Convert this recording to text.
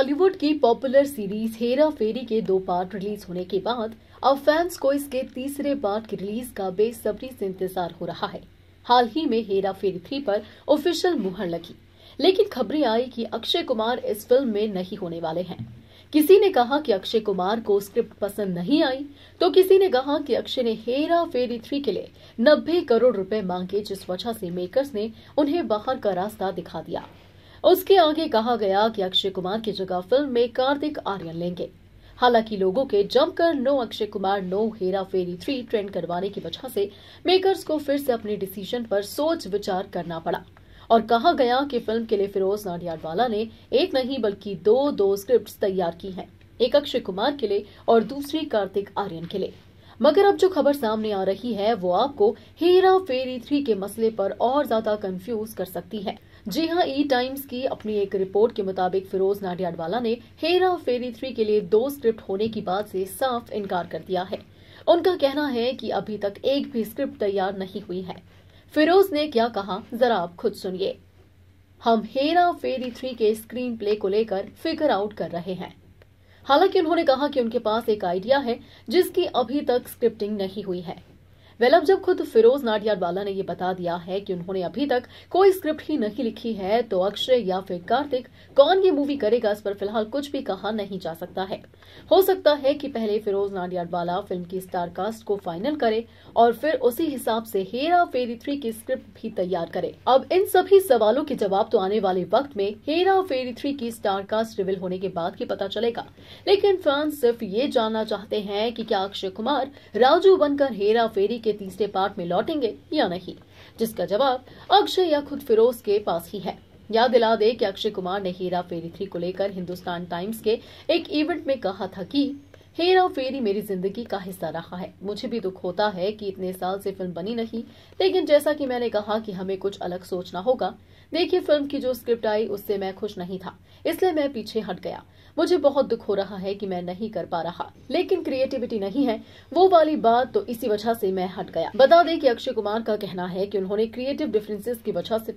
बॉलीवुड की popular series Hera फेरी के दो पार्ट रिलीज होने के बाद अब फैंस को इसके तीसरे पार्ट की रिलीज का बेसब्री से इंतजार हो रहा है हाल ही में हेरा फेरी थ्री पर ऑफिशियल मुहर लगी लेकिन खबरें आई कि अक्षय कुमार इस फिल्म में नहीं होने वाले हैं किसी ने कहा कि अक्षय कुमार को स्क्रिप्ट पसंद नहीं आई तो किसी ने कहा कि अक्षय ने हेरा फेरी थ्री के लिए नब्बे करोड़ रुपए मांगे जिस वजह से मेकर्स ने उन्हें बाहर का रास्ता दिखा दिया उसके आगे कहा गया कि अक्षय कुमार की जगह फिल्म में कार्तिक आर्यन लेंगे हालांकि लोगों के जमकर no Akshay Kumar no Hera Pheri three trend करवाने की वजह से मेकर्स को फिर से अपने डिसीजन पर सोच विचार करना पड़ा और कहा गया कि फिल्म के लिए फिरोज नाडियाडवाला ने एक नहीं बल्कि दो दो स्क्रिप्ट तैयार की हैं एक अक्षय कुमार के लिए और दूसरी कार्तिक आर्यन के लिए मगर अब जो खबर सामने आ रही है वो आपको हेरा फेरी थ्री के मसले पर और ज्यादा कंफ्यूज कर सकती है जी हां ई टाइम्स की अपनी एक रिपोर्ट के मुताबिक फिरोज नाडियाडवाला ने हेरा फेरी थ्री के लिए दो स्क्रिप्ट होने की बात से साफ इनकार कर दिया है उनका कहना है कि अभी तक एक भी स्क्रिप्ट तैयार नहीं हुई है फिरोज ने क्या कहा जरा आप खुद सुनिए हम हेरा फेरी थ्री के स्क्रीन प्ले को लेकर फिगर आउट कर रहे हैं हालांकि उन्होंने कहा कि उनके पास एक आइडिया है जिसकी अभी तक स्क्रिप्टिंग नहीं हुई है वेल अब जब खुद फिरोज नाडियाडवाला ने यह बता दिया है कि उन्होंने अभी तक कोई स्क्रिप्ट ही नहीं लिखी है तो अक्षय या फिर कार्तिक कौन ये मूवी करेगा इस पर फिलहाल कुछ भी कहा नहीं जा सकता है हो सकता है कि पहले फिरोज नाडियाडवाला फिल्म की स्टारकास्ट को फाइनल करे और फिर उसी हिसाब से हेरा फेरी थ्री की स्क्रिप्ट भी तैयार करे अब इन सभी सवालों के जवाब तो आने वाले वक्त में हेरा फेरी थ्री की स्टारकास्ट रिविल होने के बाद ही पता चलेगा लेकिन फैंस सिर्फ ये जानना चाहते हैं कि क्या अक्षय कुमार राजू बनकर हेरा फेरी के के तीसरे पार्ट में लौटेंगे या नहीं जिसका जवाब अक्षय या खुद फिरोज के पास ही है याद दिला दे कि अक्षय कुमार ने हीरा फेरी थ्री को लेकर हिंदुस्तान टाइम्स के एक इवेंट में कहा था कि हेरा फेरी मेरी जिंदगी का हिस्सा रहा है मुझे भी दुख होता है कि इतने साल से फिल्म बनी नहीं लेकिन जैसा कि मैंने कहा कि हमें कुछ अलग सोचना होगा देखिए फिल्म की जो स्क्रिप्ट आई उससे मैं खुश नहीं था इसलिए मैं पीछे हट गया मुझे बहुत दुख हो रहा है कि मैं नहीं कर पा रहा लेकिन क्रिएटिविटी नहीं है वो वाली बात तो इसी वजह से मैं हट गया बता दें कि अक्षय कुमार का कहना है कि उन्होंने क्रिएटिव डिफरेंसेस की वजह से